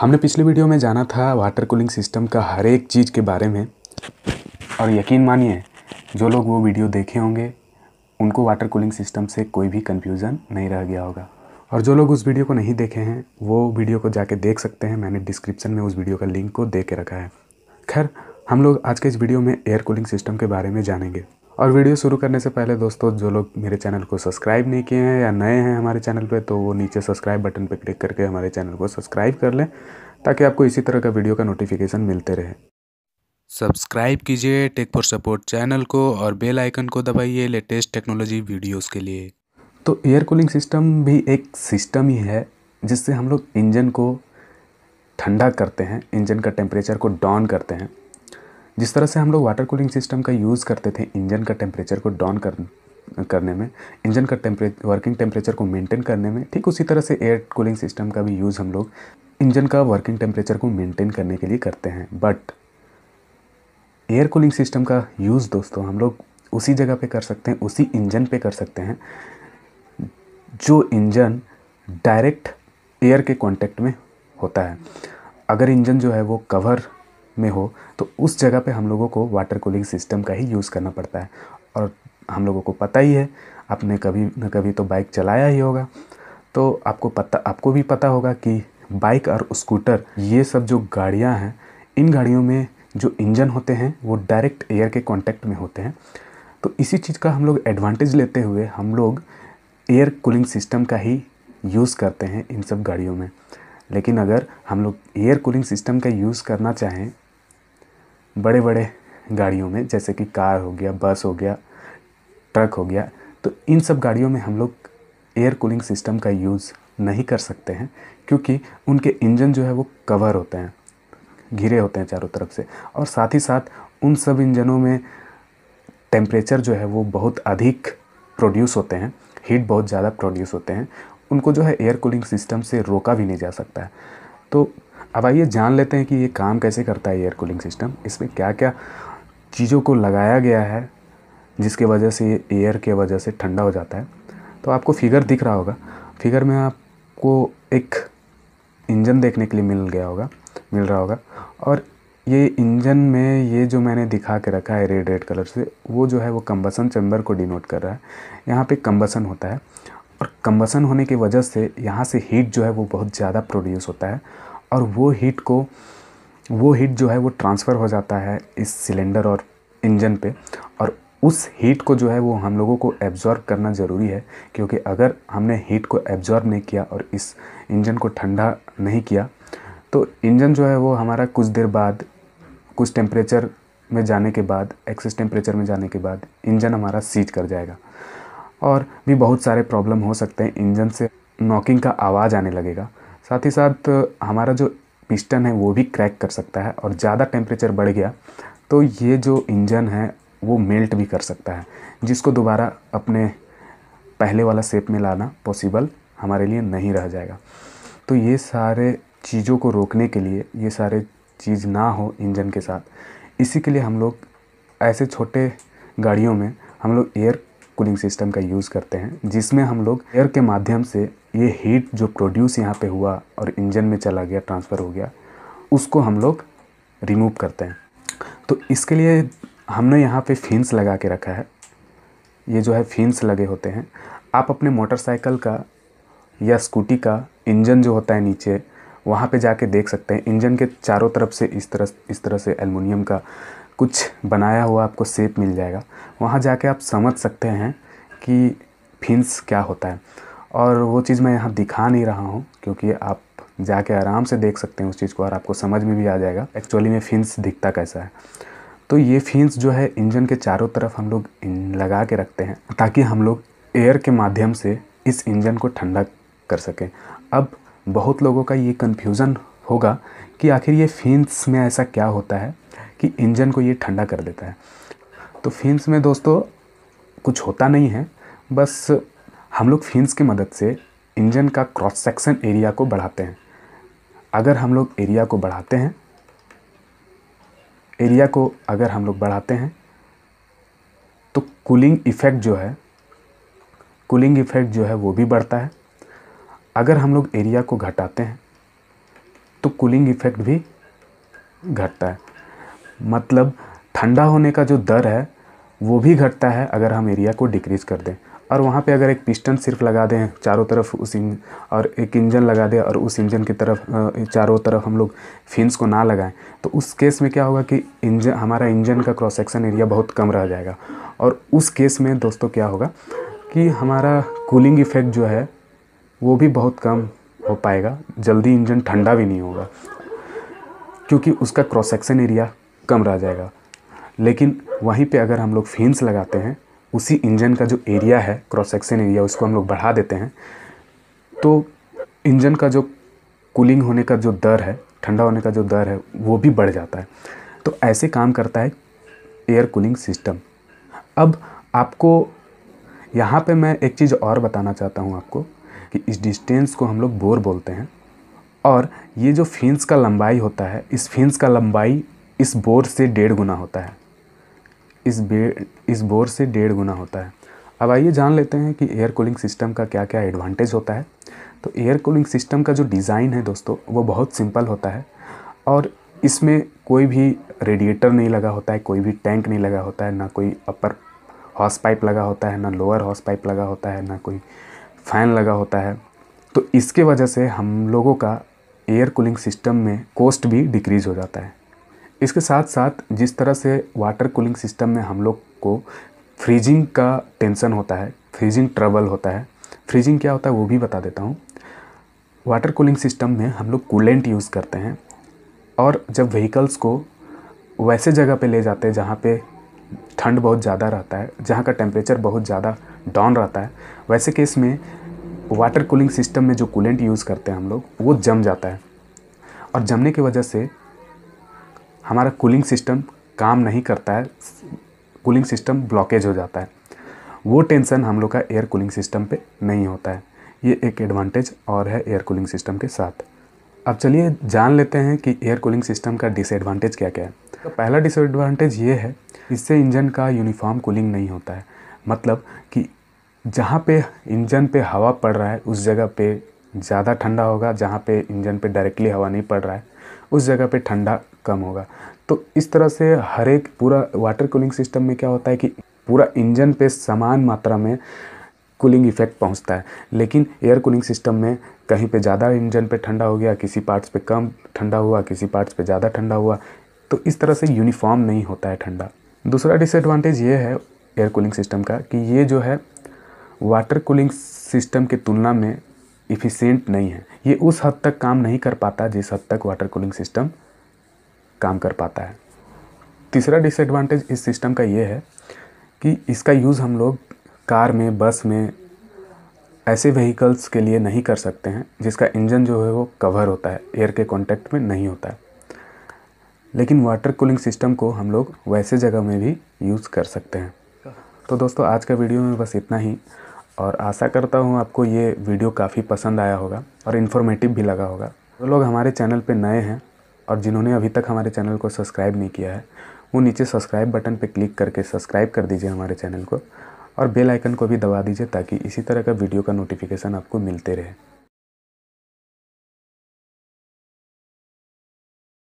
हमने पिछले वीडियो में जाना था वाटर कूलिंग सिस्टम का हर एक चीज़ के बारे में और यकीन मानिए जो लोग वो वीडियो देखे होंगे उनको वाटर कूलिंग सिस्टम से कोई भी कन्फ्यूज़न नहीं रह गया होगा और जो लोग उस वीडियो को नहीं देखे हैं वो वीडियो को जाके देख सकते हैं मैंने डिस्क्रिप्शन में उस वीडियो का लिंक को दे के रखा है खैर हम लोग आज के इस वीडियो में एयर कूलिंग सिस्टम के बारे में जानेंगे और वीडियो शुरू करने से पहले दोस्तों जो लोग मेरे चैनल को सब्सक्राइब नहीं किए हैं या नए हैं हमारे चैनल पे तो वो नीचे सब्सक्राइब बटन पर क्लिक करके हमारे चैनल को सब्सक्राइब कर लें ताकि आपको इसी तरह का वीडियो का नोटिफिकेशन मिलते रहे सब्सक्राइब कीजिए टेक फॉर सपोर्ट चैनल को और बेल आइकन को दबाइए लेटेस्ट टेक्नोलॉजी वीडियोज़ के लिए तो एयर कूलिंग सिस्टम भी एक सिस्टम ही है जिससे हम लोग इंजन को ठंडा करते हैं इंजन का टेम्परेचर को डाउन करते हैं जिस तरह से हम लोग वाटर कूलिंग सिस्टम का यूज़ करते थे इंजन का टेम्परेचर को डाउन कर करने में इंजन का टेम्परे वर्किंग टेम्परेचर को मेंटेन करने में ठीक उसी तरह से एयर कूलिंग सिस्टम का भी यूज़ हम लोग इंजन का वर्किंग टेम्परेचर को मेंटेन करने के लिए करते हैं बट एयर कूलिंग सिस्टम का यूज़ दोस्तों हम लोग उसी जगह पे कर सकते हैं उसी इंजन पे कर सकते हैं जो इंजन डायरेक्ट एयर के कांटेक्ट में होता है अगर इंजन जो है वो कवर में हो तो उस जगह पे हम लोगों को वाटर कूलिंग सिस्टम का ही यूज़ करना पड़ता है और हम लोगों को पता ही है आपने कभी न कभी तो बाइक चलाया ही होगा तो आपको पता आपको भी पता होगा कि बाइक और स्कूटर ये सब जो गाड़ियाँ हैं इन गाड़ियों में जो इंजन होते हैं वो डायरेक्ट एयर के कॉन्टेक्ट में होते हैं तो इसी चीज़ का हम लोग एडवांटेज लेते हुए हम लोग एयर कूलिंग सिस्टम का ही यूज़ करते हैं इन सब गाड़ियों में लेकिन अगर हम लोग एयर कूलिंग सिस्टम का यूज़ करना चाहें बड़े बड़े गाड़ियों में जैसे कि कार हो गया बस हो गया ट्रक हो गया तो इन सब गाड़ियों में हम लोग एयर कूलिंग सिस्टम का यूज़ नहीं कर सकते हैं क्योंकि उनके इंजन जो है वो कवर होते हैं घिरे होते हैं चारों तरफ से और साथ ही साथ उन सब इंजनों में टेम्परेचर जो है वो बहुत अधिक प्रोड्यूस होते हैं हीट बहुत ज़्यादा प्रोड्यूस होते हैं उनको जो है एयर कूलिंग सिस्टम से रोका भी नहीं जा सकता है तो अब आइए जान लेते हैं कि ये काम कैसे करता है एयर कूलिंग सिस्टम इसमें क्या क्या चीज़ों को लगाया गया है जिसके वजह से ये एयर के वजह से ठंडा हो जाता है तो आपको फिगर दिख रहा होगा फिगर में आपको एक इंजन देखने के लिए मिल गया होगा मिल रहा होगा और ये इंजन में ये जो मैंने दिखा के रखा है रेड रेड कलर से वो जो है वो कम्बसन चैम्बर को डिनोट कर रहा है यहाँ पे कम्बसन होता है और कम्बसन होने की वजह से यहाँ से हीट जो है वो बहुत ज़्यादा प्रोड्यूस होता है और वो हीट को वो हीट जो है वो ट्रांसफ़र हो जाता है इस सिलेंडर और इंजन पे और उस हीट को जो है वो हम लोगों को एब्जॉर्ब करना ज़रूरी है क्योंकि अगर हमने हीट को एब्जॉर्ब नहीं किया और इस इंजन को ठंडा नहीं किया तो इंजन जो है वो हमारा कुछ देर बाद कुछ टेम्परेचर में जाने के बाद एक्सेस टेम्परेचर में जाने के बाद इंजन हमारा सीज कर जाएगा और भी बहुत सारे प्रॉब्लम हो सकते हैं इंजन से नॉकिंग का आवाज़ आने लगेगा साथ ही साथ हमारा जो पिस्टन है वो भी क्रैक कर सकता है और ज़्यादा टेम्परेचर बढ़ गया तो ये जो इंजन है वो मेल्ट भी कर सकता है जिसको दोबारा अपने पहले वाला शेप में लाना पॉसिबल हमारे लिए नहीं रह जाएगा तो ये सारे चीज़ों को रोकने के लिए ये सारे चीज़ ना हो इंजन के साथ इसी के लिए हम लोग ऐसे छोटे गाड़ियों में हम लोग एयर कूलिंग सिस्टम का यूज़ करते हैं जिसमें हम लोग एयर के माध्यम से ये हीट जो प्रोड्यूस यहाँ पे हुआ और इंजन में चला गया ट्रांसफ़र हो गया उसको हम लोग रिमूव करते हैं तो इसके लिए हमने यहाँ पे फिन्स लगा के रखा है ये जो है फिन्स लगे होते हैं आप अपने मोटरसाइकिल का या स्कूटी का इंजन जो होता है नीचे वहाँ पे जाके देख सकते हैं इंजन के चारों तरफ से इस तरह इस तरह से एलमिनियम का कुछ बनाया हुआ आपको सेप मिल जाएगा वहाँ जाके आप समझ सकते हैं कि फिन्स क्या होता है और वो चीज़ मैं यहाँ दिखा नहीं रहा हूँ क्योंकि आप जाके आराम से देख सकते हैं उस चीज़ को और आपको समझ में भी आ जाएगा एक्चुअली में फिंस दिखता कैसा है तो ये फिंस जो है इंजन के चारों तरफ हम लोग लगा के रखते हैं ताकि हम लोग एयर के माध्यम से इस इंजन को ठंडा कर सकें अब बहुत लोगों का ये कन्फ्यूज़न होगा कि आखिर ये फिंस में ऐसा क्या होता है कि इंजन को ये ठंडा कर देता है तो फिंस में दोस्तों कुछ होता नहीं है बस हम लोग फिन्स की मदद से इंजन का क्रॉस सेक्शन एरिया को बढ़ाते हैं अगर हम लोग एरिया को बढ़ाते हैं एरिया को अगर हम लोग बढ़ाते हैं तो कूलिंग इफ़ेक्ट जो है कूलिंग इफ़ेक्ट जो है वो भी बढ़ता है अगर हम लोग एरिया को घटाते हैं तो कूलिंग इफ़ेक्ट भी घटता है मतलब ठंडा होने का जो दर है वो भी घटता है अगर हम एरिया को डिक्रीज़ कर दें और वहाँ पे अगर एक पिस्टन सिर्फ लगा दें चारों तरफ उस और एक इंजन लगा दें और उस इंजन की तरफ चारों तरफ हम लोग फिन्स को ना लगाएं तो उस केस में क्या होगा कि इंजन हमारा इंजन का क्रॉस सेक्शन एरिया बहुत कम रह जाएगा और उस केस में दोस्तों क्या होगा कि हमारा कूलिंग इफ़ेक्ट जो है वो भी बहुत कम हो पाएगा जल्दी इंजन ठंडा भी नहीं होगा क्योंकि उसका क्रॉस सेक्शन एरिया कम रह जाएगा लेकिन वहीं पे अगर हम लोग फिन्स लगाते हैं उसी इंजन का जो एरिया है क्रॉस सेक्शन एरिया उसको हम लोग बढ़ा देते हैं तो इंजन का जो कूलिंग होने का जो दर है ठंडा होने का जो दर है वो भी बढ़ जाता है तो ऐसे काम करता है एयर कूलिंग सिस्टम अब आपको यहाँ पे मैं एक चीज़ और बताना चाहता हूँ आपको कि इस डिस्टेंस को हम लोग बोर बोलते हैं और ये जो फिन्स का लंबाई होता है इस फिन्स का लंबाई इस बोर से डेढ़ गुना होता है इस बे इस बोर से डेढ़ गुना होता है अब आइए जान लेते हैं कि एयर कूलिंग सिस्टम का क्या क्या एडवांटेज होता है तो एयर कूलिंग सिस्टम का जो डिज़ाइन है दोस्तों वो बहुत सिंपल होता है और इसमें कोई भी रेडिएटर नहीं लगा होता है कोई भी टैंक नहीं लगा होता है ना कोई अपर हॉस पाइप लगा होता है ना लोअर हॉस पाइप लगा होता है ना कोई फ़ैन लगा होता है तो इसके वजह से हम लोगों का एयर कूलिंग सिस्टम में कॉस्ट भी डिक्रीज़ हो जाता है इसके साथ साथ जिस तरह से वाटर कूलिंग सिस्टम में हम लोग को फ्रीजिंग का टेंशन होता है फ्रीजिंग ट्रबल होता है फ्रीजिंग क्या होता है वो भी बता देता हूँ वाटर कूलिंग सिस्टम में हम लोग कूलेंट यूज़ करते हैं और जब व्हीकल्स को वैसे जगह पे ले जाते हैं जहाँ पे ठंड बहुत ज़्यादा रहता है जहाँ का टेम्परेचर बहुत ज़्यादा डाउन रहता है वैसे केस में वाटर कूलिंग सिस्टम में जो कूलेंट यूज़ करते हैं हम लोग वो जम जाता है और जमने की वजह से हमारा कूलिंग सिस्टम काम नहीं करता है कूलिंग सिस्टम ब्लॉकेज हो जाता है वो टेंशन हम लोग का एयर कूलिंग सिस्टम पे नहीं होता है ये एक एडवांटेज और है एयर कूलिंग सिस्टम के साथ अब चलिए जान लेते हैं कि एयर कूलिंग सिस्टम का डिसएडवांटेज क्या क्या है तो पहला डिसएडवांटेज ये है इससे इंजन का यूनिफॉर्म कूलिंग नहीं होता है मतलब कि जहाँ पे इंजन पे हवा पड़ रहा है उस जगह पे ज़्यादा ठंडा होगा जहाँ पे इंजन पे डायरेक्टली हवा नहीं पड़ रहा है उस जगह पे ठंडा कम होगा तो इस तरह से हर एक पूरा वाटर कूलिंग सिस्टम में क्या होता है कि पूरा इंजन पे समान मात्रा में कूलिंग इफेक्ट पहुंचता है लेकिन एयर कूलिंग सिस्टम में कहीं पे ज़्यादा इंजन पे ठंडा हो गया किसी पार्ट्स पे कम ठंडा हुआ किसी पार्ट्स पे ज़्यादा ठंडा हुआ तो इस तरह से यूनिफॉर्म नहीं होता है ठंडा दूसरा डिसएडवांटेज ये है एयर कूलिंग सिस्टम का कि ये जो है वाटर कूलिंग सिस्टम की तुलना में इफ़िशेंट नहीं है ये उस हद तक काम नहीं कर पाता जिस हद तक वाटर कूलिंग सिस्टम काम कर पाता है तीसरा डिसएडवांटेज इस सिस्टम का ये है कि इसका यूज़ हम लोग कार में बस में ऐसे व्हीकल्स के लिए नहीं कर सकते हैं जिसका इंजन जो है वो कवर होता है एयर के कॉन्टैक्ट में नहीं होता है लेकिन वाटर कूलिंग सिस्टम को हम लोग वैसे जगह में भी यूज़ कर सकते हैं तो दोस्तों आज का वीडियो में बस इतना ही और आशा करता हूँ आपको ये वीडियो काफ़ी पसंद आया होगा और इन्फॉर्मेटिव भी लगा होगा जो तो लोग हमारे चैनल पे नए हैं और जिन्होंने अभी तक हमारे चैनल को सब्सक्राइब नहीं किया है वो नीचे सब्सक्राइब बटन पर क्लिक करके सब्सक्राइब कर दीजिए हमारे चैनल को और बेल आइकन को भी दबा दीजिए ताकि इसी तरह का वीडियो का नोटिफिकेशन आपको मिलते रहे